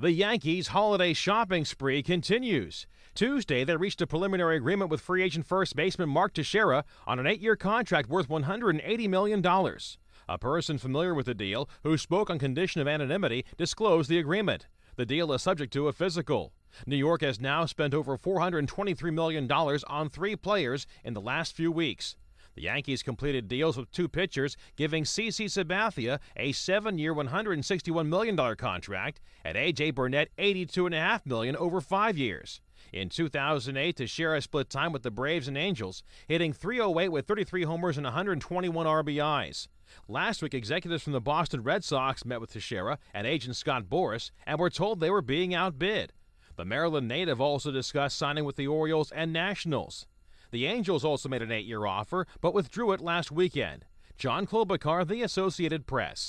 The Yankees' holiday shopping spree continues. Tuesday, they reached a preliminary agreement with free agent first baseman Mark Teixeira on an eight year contract worth $180 million. A person familiar with the deal, who spoke on condition of anonymity, disclosed the agreement. The deal is subject to a physical. New York has now spent over $423 million on three players in the last few weeks. The Yankees completed deals with two pitchers, giving CC Sabathia a seven-year, $161 million contract and A.J. Burnett $82.5 million over five years. In 2008, Teixeira split time with the Braves and Angels, hitting 308 with 33 homers and 121 RBIs. Last week, executives from the Boston Red Sox met with Teixeira and agent Scott Boris and were told they were being outbid. The Maryland native also discussed signing with the Orioles and Nationals. The Angels also made an eight year offer, but withdrew it last weekend. John Klobuchar, The Associated Press.